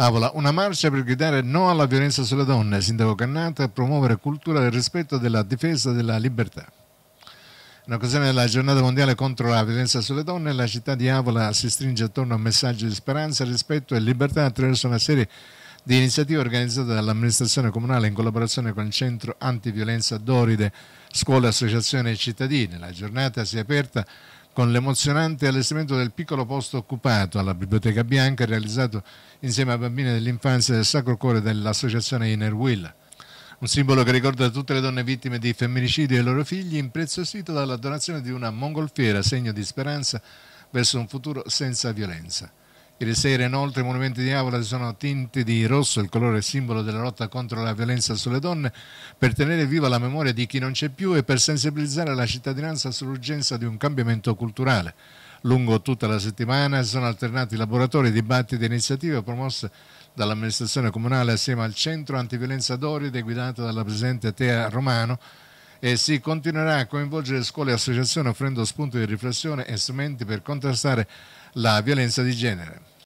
Avola, una marcia per gridare no alla violenza sulle donne, Sindaco Cannata, e promuovere cultura del rispetto e della difesa della libertà. In occasione della giornata mondiale contro la violenza sulle donne, la città di Avola si stringe attorno a messaggi di speranza, rispetto e libertà attraverso una serie di iniziative organizzate dall'amministrazione comunale in collaborazione con il centro antiviolenza Doride, scuole, associazioni e cittadini. La giornata si è aperta con l'emozionante allestimento del piccolo posto occupato alla Biblioteca Bianca realizzato insieme a bambine dell'infanzia del Sacro Cuore dell'associazione Inner Will. Un simbolo che ricorda tutte le donne vittime di femminicidi e i loro figli, impreziosito dalla donazione di una mongolfiera, segno di speranza verso un futuro senza violenza. Ieri sera inoltre i monumenti di Avola si sono tinti di rosso, il colore simbolo della lotta contro la violenza sulle donne, per tenere viva la memoria di chi non c'è più e per sensibilizzare la cittadinanza sull'urgenza di un cambiamento culturale. Lungo tutta la settimana si sono alternati laboratori, dibattiti e iniziative promosse dall'amministrazione comunale assieme al Centro Antiviolenza Doride guidato dalla Presidente Tea Romano, e si continuerà a coinvolgere scuole e associazioni offrendo spunti di riflessione e strumenti per contrastare la violenza di genere.